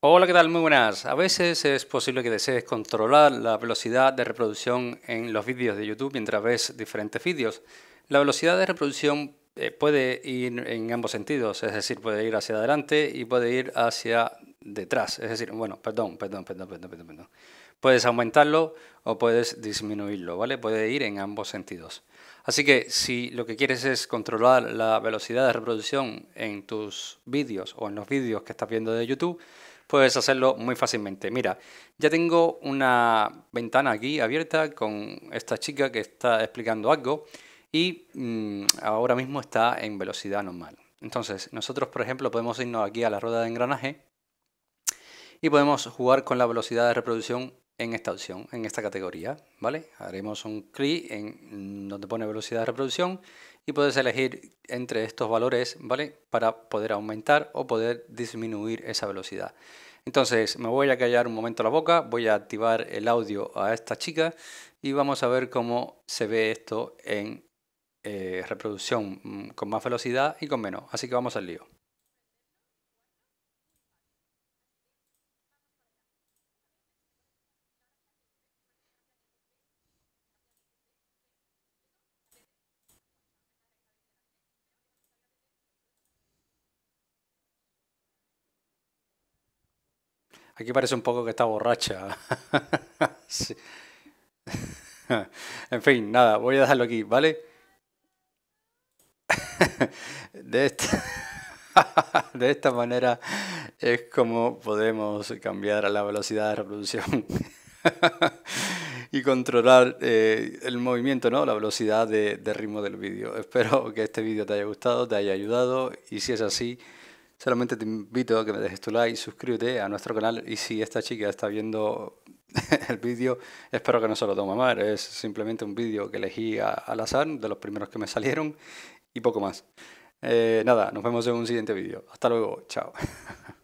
Hola, ¿qué tal? Muy buenas. A veces es posible que desees controlar la velocidad de reproducción en los vídeos de YouTube mientras ves diferentes vídeos. La velocidad de reproducción eh, puede ir en ambos sentidos, es decir, puede ir hacia adelante y puede ir hacia detrás. Es decir, bueno, perdón, perdón, perdón, perdón, perdón. perdón. Puedes aumentarlo o puedes disminuirlo, ¿vale? Puede ir en ambos sentidos. Así que si lo que quieres es controlar la velocidad de reproducción en tus vídeos o en los vídeos que estás viendo de YouTube, puedes hacerlo muy fácilmente. Mira, ya tengo una ventana aquí abierta con esta chica que está explicando algo y mm, ahora mismo está en velocidad normal. Entonces, nosotros, por ejemplo, podemos irnos aquí a la rueda de engranaje y podemos jugar con la velocidad de reproducción en esta opción, en esta categoría, ¿vale? Haremos un clic en donde pone velocidad de reproducción y puedes elegir entre estos valores, ¿vale? Para poder aumentar o poder disminuir esa velocidad. Entonces me voy a callar un momento la boca, voy a activar el audio a esta chica y vamos a ver cómo se ve esto en eh, reproducción mm, con más velocidad y con menos. Así que vamos al lío. Aquí parece un poco que está borracha. en fin, nada, voy a dejarlo aquí, ¿vale? de, esta... de esta manera es como podemos cambiar la velocidad de reproducción y controlar eh, el movimiento, ¿no? la velocidad de ritmo del vídeo. Espero que este vídeo te haya gustado, te haya ayudado y si es así, Solamente te invito a que me dejes tu like, suscríbete a nuestro canal y si esta chica está viendo el vídeo, espero que no se lo tome mal. Es simplemente un vídeo que elegí al azar, de los primeros que me salieron y poco más. Eh, nada, nos vemos en un siguiente vídeo. Hasta luego, chao.